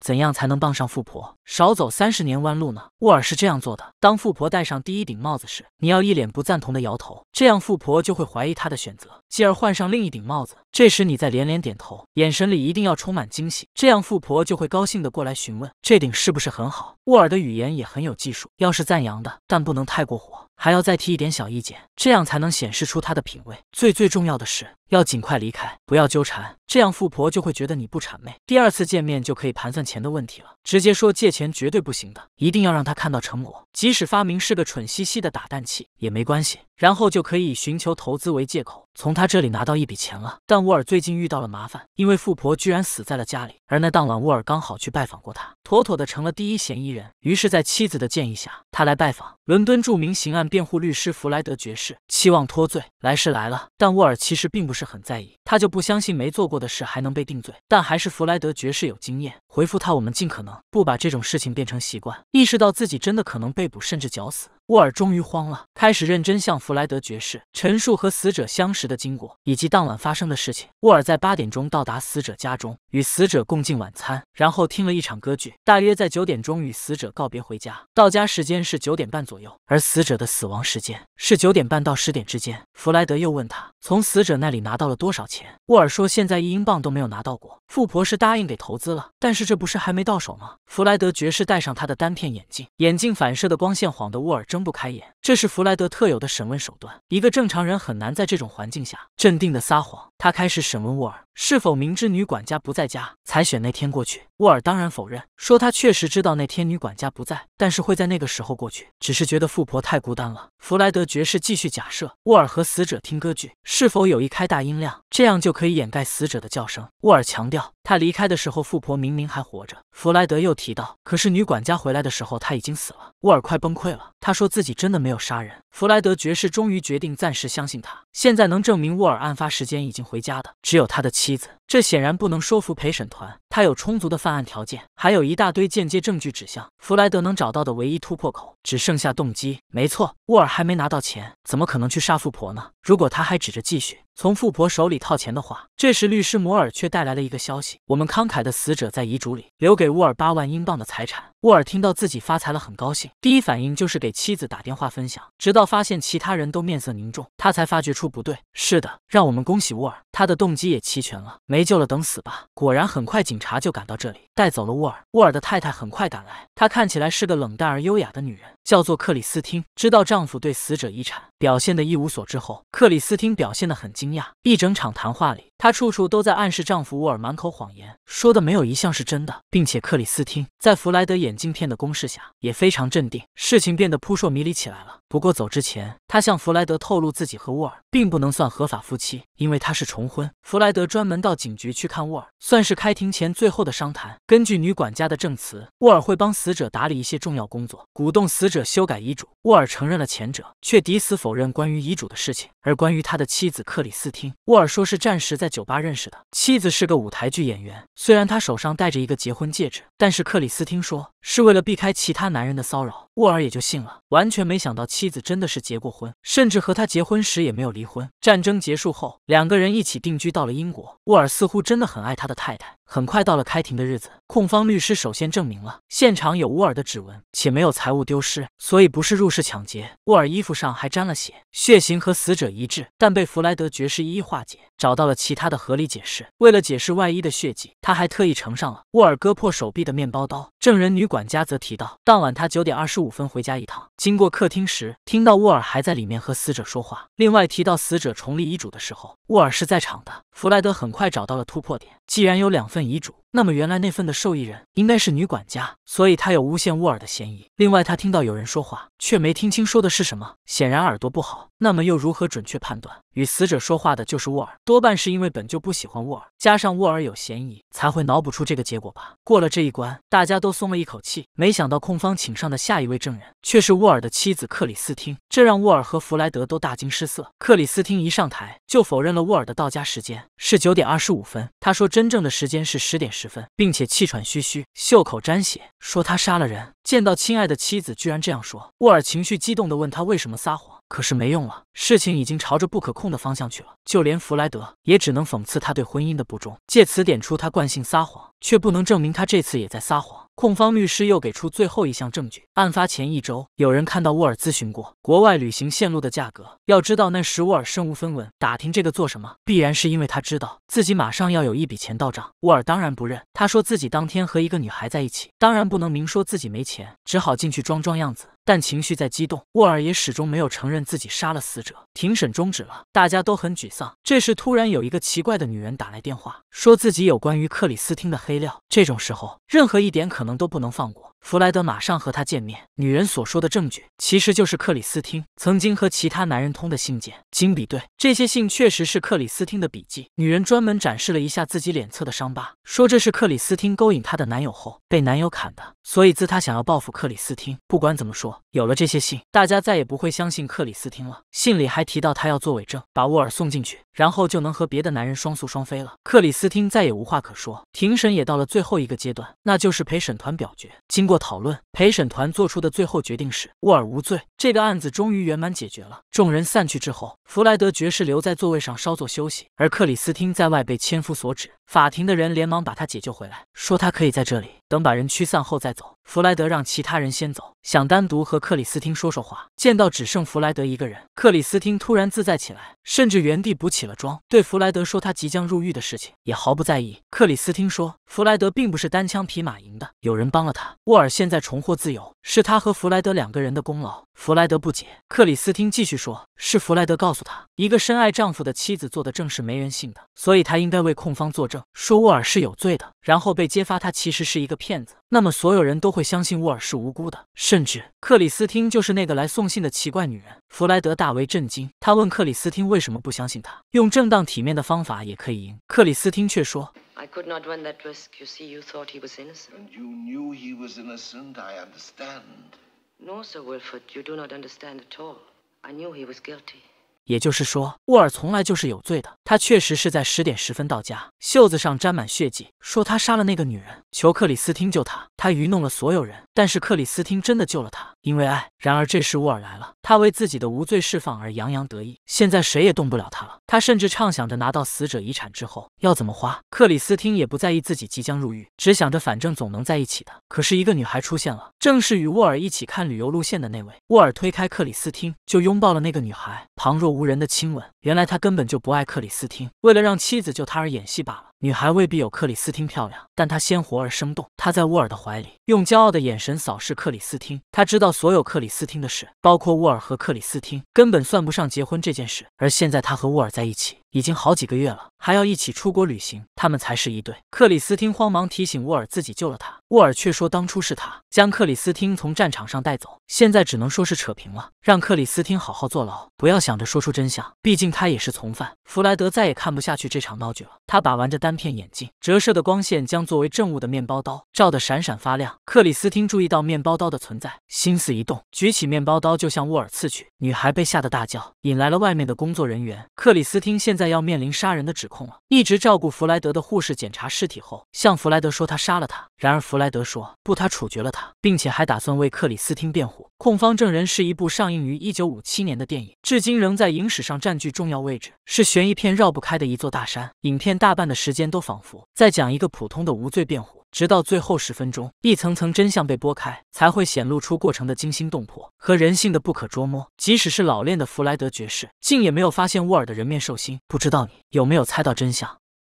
怎样才能傍上富婆，少走三十年弯路呢？沃尔是这样做的：当富婆戴上第一顶帽子时，你要一脸不赞同的摇头，这样富婆就会怀疑她的选择，继而换上另一顶帽子。这时你再连连点头，眼神里一定要充满惊喜，这样富婆就会高兴的过来询问这顶是不是很好。沃尔的语言也很有技术，要是赞扬的，但不能太过火。还要再提一点小意见，这样才能显示出他的品味。最最重要的是，要尽快离开，不要纠缠，这样富婆就会觉得你不谄媚。第二次见面就可以盘算钱的问题了，直接说借钱绝对不行的，一定要让他看到成果。即使发明是个蠢兮兮的打蛋器也没关系，然后就可以以寻求投资为借口，从他这里拿到一笔钱了。但沃尔最近遇到了麻烦，因为富婆居然死在了家里，而那当晚沃尔刚好去拜访过她，妥妥的成了第一嫌疑人。于是，在妻子的建议下，他来拜访伦敦著名刑案辩护律师弗莱德爵士，期望脱罪。来是来了，但沃尔其实并不是很在意。他就不相信没做过的事还能被定罪，但还是弗莱德爵士有经验，回复他：“我们尽可能不把这种事情变成习惯。”意识到自己真的可能被捕，甚至绞死。沃尔终于慌了，开始认真向弗莱德爵士陈述和死者相识的经过以及当晚发生的事情。沃尔在八点钟到达死者家中，与死者共进晚餐，然后听了一场歌剧，大约在九点钟与死者告别回家。到家时间是九点半左右，而死者的死亡时间是九点半到十点之间。弗莱德又问他从死者那里拿到了多少钱。沃尔说现在一英镑都没有拿到过，富婆是答应给投资了，但是这不是还没到手吗？弗莱德爵士戴上他的单片眼镜，眼镜反射的光线晃得沃尔正。睁不开眼，这是弗莱德特有的审问手段。一个正常人很难在这种环境下镇定地撒谎。他开始审问沃尔，是否明知女管家不在家才选那天过去。沃尔当然否认，说他确实知道那天女管家不在，但是会在那个时候过去，只是觉得富婆太孤单了。弗莱德爵士继续假设，沃尔和死者听歌剧是否有意开大音量，这样就可以掩盖死者的叫声。沃尔强调。他离开的时候，富婆明明还活着。弗莱德又提到，可是女管家回来的时候，他已经死了。沃尔快崩溃了，他说自己真的没有杀人。弗莱德爵士终于决定暂时相信他。现在能证明沃尔案发时间已经回家的，只有他的妻子，这显然不能说服陪审团。他有充足的犯案条件，还有一大堆间接证据指向弗莱德能找到的唯一突破口，只剩下动机。没错，沃尔还没拿到钱，怎么可能去杀富婆呢？如果他还指着继续从富婆手里套钱的话，这时律师摩尔却带来了一个消息：我们慷慨的死者在遗嘱里留给沃尔八万英镑的财产。沃尔听到自己发财了，很高兴，第一反应就是给妻子打电话分享。直到发现其他人都面色凝重，他才发觉出不对。是的，让我们恭喜沃尔，他的动机也齐全了，没救了，等死吧。果然，很快警察就赶到这里，带走了沃尔。沃尔的太太很快赶来，她看起来是个冷淡而优雅的女人。叫做克里斯汀，知道丈夫对死者遗产表现的一无所知后，克里斯汀表现得很惊讶。一整场谈话里，她处处都在暗示丈夫沃尔满口谎言，说的没有一项是真的，并且克里斯汀在弗莱德眼镜片的攻势下也非常镇定。事情变得扑朔迷离起来了。不过走之前，她向弗莱德透露自己和沃尔并不能算合法夫妻，因为他是重婚。弗莱德专门到警局去看沃尔，算是开庭前最后的商谈。根据女管家的证词，沃尔会帮死者打理一些重要工作，鼓动死者。者修改遗嘱，沃尔承认了前者，却抵死否认关于遗嘱的事情。而关于他的妻子克里斯汀，沃尔说是战时在酒吧认识的，妻子是个舞台剧演员。虽然他手上戴着一个结婚戒指，但是克里斯汀说。是为了避开其他男人的骚扰，沃尔也就信了，完全没想到妻子真的是结过婚，甚至和他结婚时也没有离婚。战争结束后，两个人一起定居到了英国。沃尔似乎真的很爱他的太太。很快到了开庭的日子，控方律师首先证明了现场有沃尔的指纹，且没有财物丢失，所以不是入室抢劫。沃尔衣服上还沾了血，血型和死者一致，但被弗莱德爵士一一化解，找到了其他的合理解释。为了解释外衣的血迹，他还特意呈上了沃尔割破手臂的面包刀。证人女管。管家则提到，当晚他九点二十五分回家一趟，经过客厅时听到沃尔还在里面和死者说话。另外提到死者重立遗嘱的时候，沃尔是在场的。弗莱德很快找到了突破点，既然有两份遗嘱。那么原来那份的受益人应该是女管家，所以她有诬陷沃尔的嫌疑。另外，她听到有人说话，却没听清说的是什么，显然耳朵不好。那么又如何准确判断与死者说话的就是沃尔？多半是因为本就不喜欢沃尔，加上沃尔有嫌疑，才会脑补出这个结果吧。过了这一关，大家都松了一口气。没想到控方请上的下一位证人却是沃尔的妻子克里斯汀，这让沃尔和弗莱德都大惊失色。克里斯汀一上台就否认了沃尔的到家时间是九点二十五分，他说真正的时间是十点。十分，并且气喘吁吁，袖口沾血。说他杀了人，见到亲爱的妻子居然这样说，沃尔情绪激动地问他为什么撒谎，可是没用了，事情已经朝着不可控的方向去了，就连弗莱德也只能讽刺他对婚姻的不忠，借此点出他惯性撒谎，却不能证明他这次也在撒谎。控方律师又给出最后一项证据，案发前一周，有人看到沃尔咨询过国外旅行线路的价格，要知道那时沃尔身无分文，打听这个做什么？必然是因为他知道自己马上要有一笔钱到账。沃尔当然不认，他说自己当天和一个女孩在一起，当然不。不能明说自己没钱，只好进去装装样子，但情绪在激动。沃尔也始终没有承认自己杀了死者。庭审终止了，大家都很沮丧。这时突然有一个奇怪的女人打来电话，说自己有关于克里斯汀的黑料。这种时候，任何一点可能都不能放过。弗莱德马上和他见面。女人所说的证据，其实就是克里斯汀曾经和其他男人通的信件。经比对，这些信确实是克里斯汀的笔记。女人专门展示了一下自己脸侧的伤疤，说这是克里斯汀勾引她的男友后被男友砍的。所以自她想要报复克里斯汀。不管怎么说，有了这些信，大家再也不会相信克里斯汀了。信里还提到她要做伪证，把沃尔送进去，然后就能和别的男人双宿双飞了。克里斯汀再也无话可说。庭审也到了最后一个阶段，那就是陪审团表决。经过。讨论陪审团做出的最后决定是，沃尔无罪。这个案子终于圆满解决了。众人散去之后，弗莱德爵士留在座位上稍作休息，而克里斯汀在外被千夫所指。法庭的人连忙把他解救回来，说他可以在这里等，把人驱散后再走。弗莱德让其他人先走，想单独和克里斯汀说说话。见到只剩弗莱德一个人，克里斯汀突然自在起来，甚至原地补起了妆，对弗莱德说他即将入狱的事情也毫不在意。克里斯汀说，弗莱德并不是单枪匹马赢的，有人帮了他。沃尔现在重获自由，是他和弗莱德两个人的功劳。弗莱德不解，克里斯汀继续说，是弗莱德告诉他，一个深爱丈夫的妻子做的正是没人性的，所以他应该为控方作证。说沃尔是有罪的，然后被揭发他其实是一个骗子，那么所有人都会相信沃尔是无辜的，甚至克里斯汀就是那个来送信的奇怪女人。弗莱德大为震惊，他问克里斯汀为什么不相信他，用正当体面的方法也可以赢。克里斯汀却说。也就是说，沃尔从来就是有罪的。他确实是在十点十分到家，袖子上沾满血迹，说他杀了那个女人，求克里斯汀救他。他愚弄了所有人，但是克里斯汀真的救了他，因为爱。然而这时沃尔来了，他为自己的无罪释放而洋洋得意。现在谁也动不了他了。他甚至畅想着拿到死者遗产之后要怎么花。克里斯汀也不在意自己即将入狱，只想着反正总能在一起的。可是一个女孩出现了，正是与沃尔一起看旅游路线的那位。沃尔推开克里斯汀，就拥抱了那个女孩，旁若无。无人的亲吻，原来他根本就不爱克里斯汀，为了让妻子救他而演戏罢了。女孩未必有克里斯汀漂亮，但她鲜活而生动。她在沃尔的怀里，用骄傲的眼神扫视克里斯汀。她知道所有克里斯汀的事，包括沃尔和克里斯汀根本算不上结婚这件事。而现在他和沃尔在一起。已经好几个月了，还要一起出国旅行，他们才是一对。克里斯汀慌忙提醒沃尔自己救了他，沃尔却说当初是他将克里斯汀从战场上带走，现在只能说是扯平了，让克里斯汀好好坐牢，不要想着说出真相，毕竟他也是从犯。弗莱德再也看不下去这场闹剧了，他把玩着单片眼镜，折射的光线将作为证物的面包刀照得闪闪发亮。克里斯汀注意到面包刀的存在，心思一动，举起面包刀就向沃尔刺去。女孩被吓得大叫，引来了外面的工作人员。克里斯汀现在。要面临杀人的指控了。一直照顾弗莱德的护士检查尸体后，向弗莱德说他杀了他。然而弗莱德说不，他处决了他，并且还打算为克里斯汀辩护。控方证人是一部上映于1957年的电影，至今仍在影史上占据重要位置，是悬疑片绕不开的一座大山。影片大半的时间都仿佛在讲一个普通的无罪辩护。直到最后十分钟，一层层真相被拨开，才会显露出过程的惊心动魄和人性的不可捉摸。即使是老练的弗莱德爵士，竟也没有发现沃尔的人面兽心。不知道你有没有猜到真相？